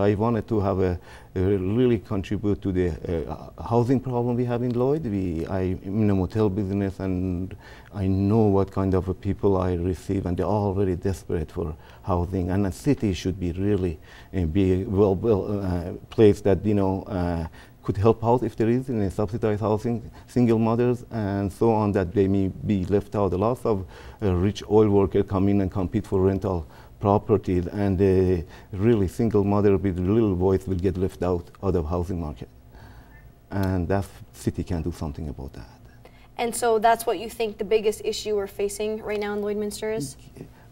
I wanted to have a, a really contribute to the uh, housing problem we have in Lloyd. We, I'm in a motel business and I know what kind of people I receive and they're all very desperate for housing and a city should be really uh, be well, well uh, place that, you know, uh, could help out if there is any subsidized housing, single mothers and so on that they may be left out. A lot of uh, rich oil workers come in and compete for rental property and a really single mother with little voice will get left out, out of housing market. And that city can do something about that. And so that's what you think the biggest issue we're facing right now in Lloydminster is?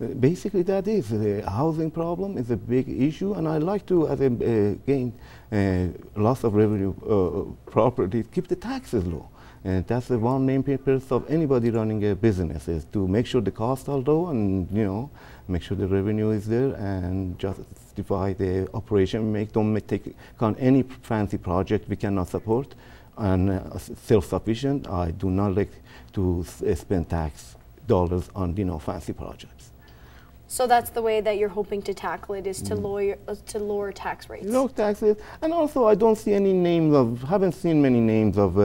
Uh, basically, that is. The uh, housing problem is a big issue, and I like to, as a, uh, gain uh, loss of revenue uh, uh properties, keep the taxes low. And that's the one main purpose of anybody running a business is to make sure the costs are low and, you know, make sure the revenue is there and justify the operation. Make, don't make, take on any fancy project we cannot support and uh, self-sufficient. I do not like to spend tax dollars on, you know, fancy projects. So that's the way that you're hoping to tackle it is to mm. lower uh, to lower tax rates. Lower taxes, and also I don't see any names of haven't seen many names of uh,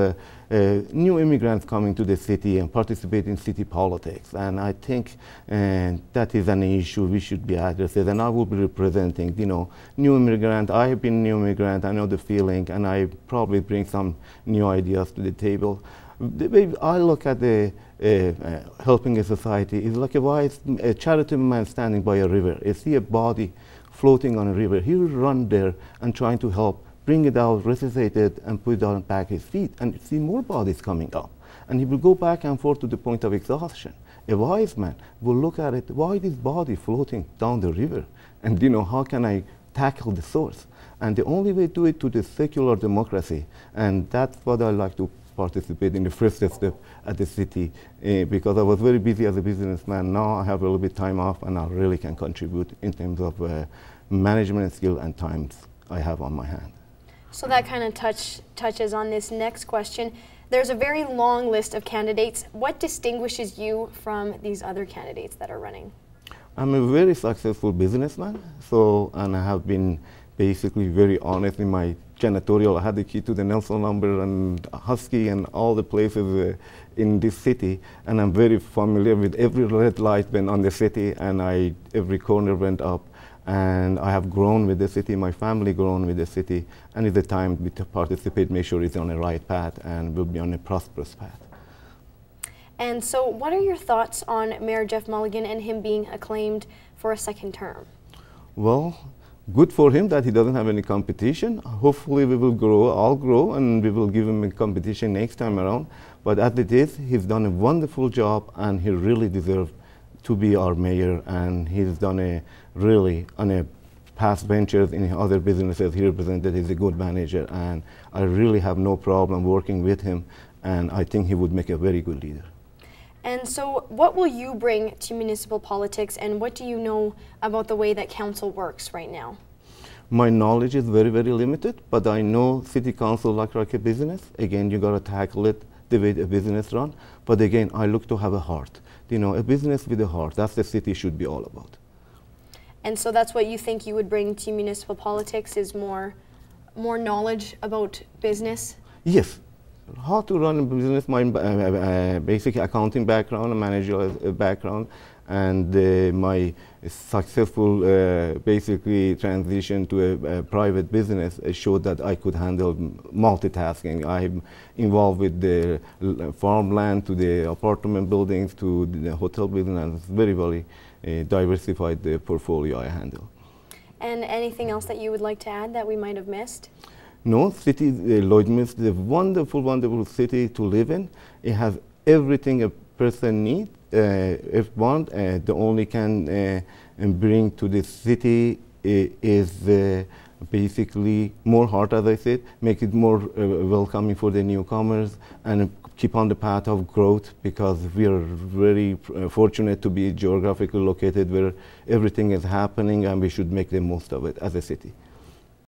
uh, new immigrants coming to the city and participate in city politics, and I think uh, that is an issue we should be addressing. And I will be representing, you know, new immigrant. I have been new immigrant. I know the feeling, and I probably bring some new ideas to the table. The way I look at the uh, uh helping a society is like a wise a charitable man standing by a river. You see a body floating on a river. He will run there and trying to help, bring it out, resuscitate it, and put it on back his feet, and see more bodies coming up. And he will go back and forth to the point of exhaustion. A wise man will look at it, why this body floating down the river? And you know, how can I tackle the source? And the only way to do it to the secular democracy. And that's what I like to participate in the first step at the city uh, because I was very busy as a businessman. Now I have a little bit time off and I really can contribute in terms of uh, management skill and times I have on my hand. So that kind of touch, touches on this next question. There's a very long list of candidates. What distinguishes you from these other candidates that are running? I'm a very successful businessman, so and I have been basically very honest in my janitorial. I had the key to the Nelson number and Husky and all the places uh, in this city. And I'm very familiar with every red light been on the city and I, every corner went up. And I have grown with the city, my family grown with the city. And it's the time to participate, make sure it's on the right path and we will be on a prosperous path. And so what are your thoughts on Mayor Jeff Mulligan and him being acclaimed for a second term? Well, good for him that he doesn't have any competition. Hopefully we will grow, I'll grow, and we will give him a competition next time around. But as it is, he's done a wonderful job, and he really deserves to be our mayor, and he's done a really, on a past ventures in other businesses he represented, he's a good manager, and I really have no problem working with him, and I think he would make a very good leader. And so, what will you bring to municipal politics, and what do you know about the way that council works right now? My knowledge is very, very limited, but I know city council like, like a business. Again, you got to tackle it the way a business run. But again, I look to have a heart. You know, a business with a heart. That's the city should be all about. And so that's what you think you would bring to municipal politics is more, more knowledge about business. Yes, how to run a business, my uh, uh, uh basic accounting background, managerial uh, background, and uh, my successful uh, basically transition to a, a private business showed that I could handle multitasking. I'm involved with the farmland to the apartment buildings to the hotel business, very, very diversified portfolio I handle. And anything else that you would like to add that we might have missed? No, city, uh, Lloydminster is a wonderful, wonderful city to live in. It has everything a person needs, uh, if want. Uh, the only can uh, bring to the city uh, is uh, basically more heart, as I said, make it more welcoming for the newcomers and keep on the path of growth because we are very fortunate to be geographically located where everything is happening and we should make the most of it as a city.